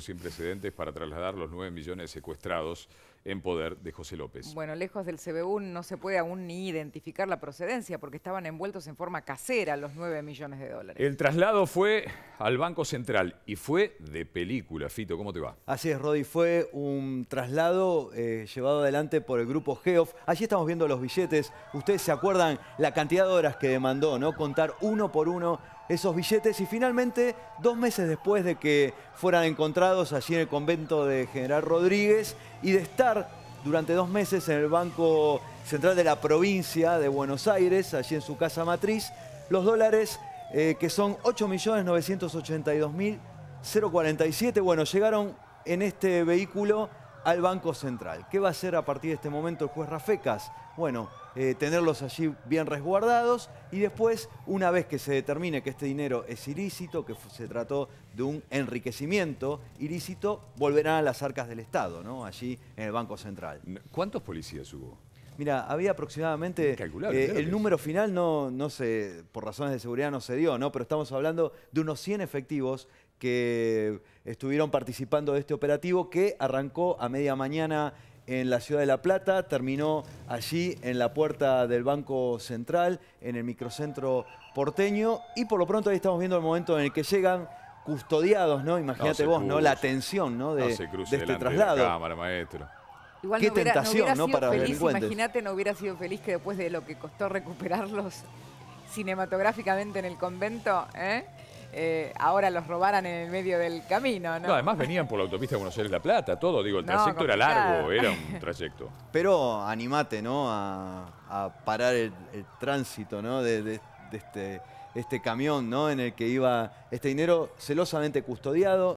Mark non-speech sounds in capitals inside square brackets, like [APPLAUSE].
sin precedentes, para trasladar los 9 millones secuestrados en poder de José López. Bueno, lejos del CBU no se puede aún ni identificar la procedencia porque estaban envueltos en forma casera los 9 millones de dólares. El traslado fue al Banco Central y fue de película. Fito, ¿cómo te va? Así es, Rodi. Fue un traslado eh, llevado adelante por el grupo Geof. Allí estamos viendo los billetes. Ustedes se acuerdan la cantidad de horas que demandó, ¿no? Contar uno por uno esos billetes y finalmente, dos meses después de que fueran encontrados allí en el convento de General Rodríguez, y de estar durante dos meses en el Banco Central de la provincia de Buenos Aires, allí en su casa matriz, los dólares eh, que son 8.982.047, bueno, llegaron en este vehículo al Banco Central. ¿Qué va a hacer a partir de este momento el juez Rafecas? Bueno, eh, tenerlos allí bien resguardados y después, una vez que se determine que este dinero es ilícito, que se trató de un enriquecimiento ilícito, volverán a las arcas del Estado, ¿no? Allí en el Banco Central. ¿Cuántos policías hubo? Mira, había aproximadamente. Eh, el número final no, no sé, por razones de seguridad no se dio, ¿no? Pero estamos hablando de unos 100 efectivos que estuvieron participando de este operativo que arrancó a media mañana en la ciudad de La Plata, terminó allí en la puerta del Banco Central, en el microcentro porteño, y por lo pronto ahí estamos viendo el momento en el que llegan custodiados, ¿no? Imagínate vos, ¿no? La tensión, ¿no? De, este traslado. maestro. Qué tentación, ¿no? feliz, Imagínate, no hubiera sido feliz que después de lo que costó recuperarlos cinematográficamente en el convento, ¿eh? Eh, ahora los robaran en el medio del camino, además venían por la autopista de Buenos Aires-La Plata, todo, digo, el trayecto era largo, era [LAUGHS] un trayecto. Pero animate, ¿no?, a, parar el, tránsito, ¿no?, de, este, este camión, ¿no?, en el que iba este dinero celosamente custodiado.